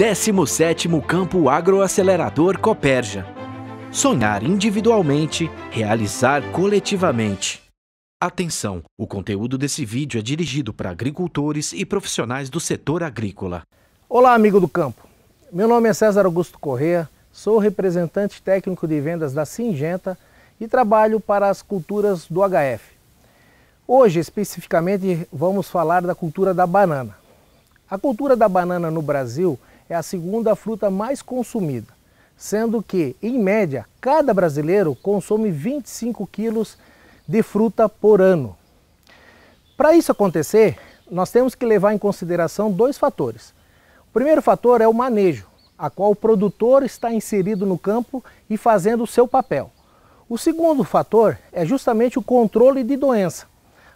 17º Campo Agroacelerador Coperja. Sonhar individualmente, realizar coletivamente. Atenção, o conteúdo desse vídeo é dirigido para agricultores e profissionais do setor agrícola. Olá, amigo do campo. Meu nome é César Augusto Correa, sou representante técnico de vendas da Singenta e trabalho para as culturas do HF. Hoje, especificamente, vamos falar da cultura da banana. A cultura da banana no Brasil é a segunda fruta mais consumida, sendo que, em média, cada brasileiro consome 25 quilos de fruta por ano. Para isso acontecer, nós temos que levar em consideração dois fatores. O primeiro fator é o manejo, a qual o produtor está inserido no campo e fazendo o seu papel. O segundo fator é justamente o controle de doença,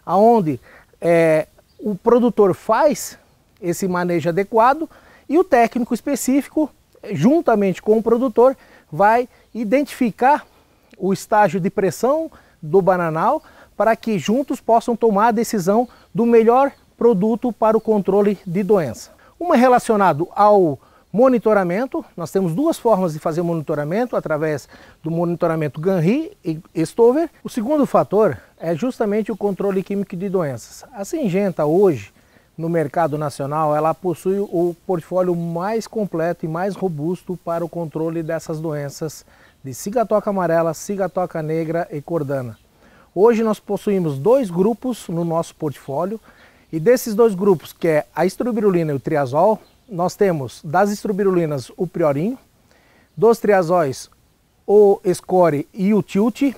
aonde é, o produtor faz esse manejo adequado, e o técnico específico, juntamente com o produtor, vai identificar o estágio de pressão do bananal para que juntos possam tomar a decisão do melhor produto para o controle de doença. Uma é relacionado ao monitoramento, nós temos duas formas de fazer monitoramento, através do monitoramento Ganri e Stover. O segundo fator é justamente o controle químico de doenças. A Singenta hoje no mercado nacional, ela possui o portfólio mais completo e mais robusto para o controle dessas doenças de cigatoca amarela, cigatoca negra e cordana. Hoje nós possuímos dois grupos no nosso portfólio e desses dois grupos, que é a estrobirulina e o triazol, nós temos das estrobirulinas o priorinho, dos triazóis o score e o tilt,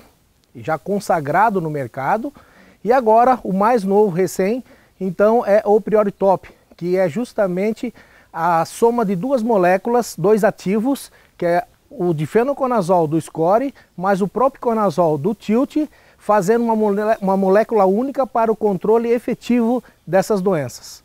já consagrado no mercado, e agora o mais novo recém, então é o priori top, que é justamente a soma de duas moléculas, dois ativos, que é o difenoconazol do score, mais o próprio conazol do tilt, fazendo uma, uma molécula única para o controle efetivo dessas doenças.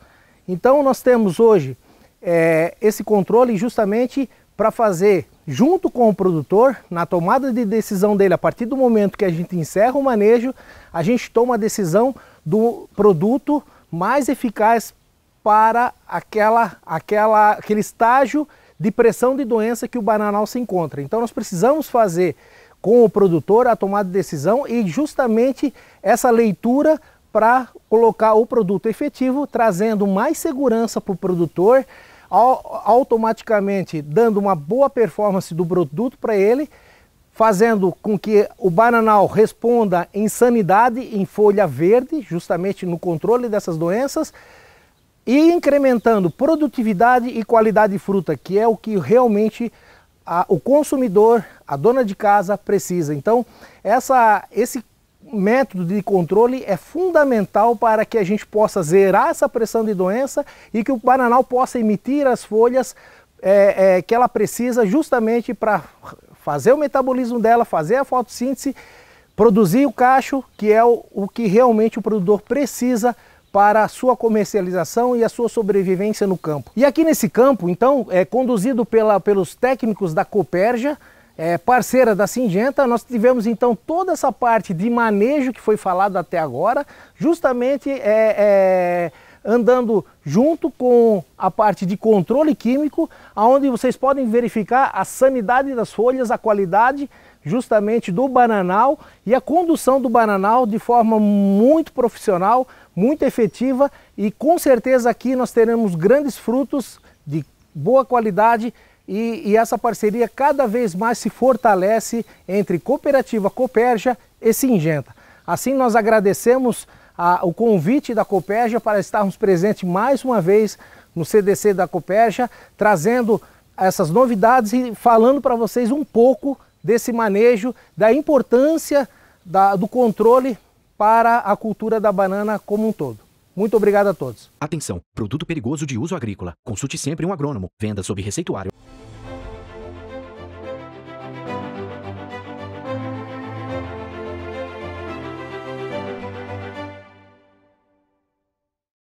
Então nós temos hoje é, esse controle justamente para fazer junto com o produtor, na tomada de decisão dele, a partir do momento que a gente encerra o manejo, a gente toma a decisão do produto mais eficaz para aquela, aquela, aquele estágio de pressão de doença que o bananal se encontra. Então nós precisamos fazer com o produtor a tomada de decisão e justamente essa leitura para colocar o produto efetivo, trazendo mais segurança para o produtor, automaticamente dando uma boa performance do produto para ele fazendo com que o bananal responda em sanidade, em folha verde, justamente no controle dessas doenças, e incrementando produtividade e qualidade de fruta, que é o que realmente a, o consumidor, a dona de casa precisa. Então, essa, esse método de controle é fundamental para que a gente possa zerar essa pressão de doença e que o bananal possa emitir as folhas é, é, que ela precisa justamente para fazer o metabolismo dela, fazer a fotossíntese, produzir o cacho, que é o, o que realmente o produtor precisa para a sua comercialização e a sua sobrevivência no campo. E aqui nesse campo, então, é conduzido pela, pelos técnicos da Coperja, é, parceira da Singenta, nós tivemos então toda essa parte de manejo que foi falado até agora, justamente é, é andando junto com a parte de controle químico, onde vocês podem verificar a sanidade das folhas, a qualidade justamente do bananal e a condução do bananal de forma muito profissional, muito efetiva e com certeza aqui nós teremos grandes frutos de boa qualidade e, e, essa parceria cada vez mais se fortalece entre Cooperativa Coperja e Singenta. Assim nós agradecemos a, o convite da Coperja para estarmos presentes mais uma vez no CDC da Coperja, trazendo essas novidades e falando para vocês um pouco desse manejo, da importância da, do controle para a cultura da banana como um todo. Muito obrigado a todos. Atenção, produto perigoso de uso agrícola. Consulte sempre um agrônomo. Venda sob receituário.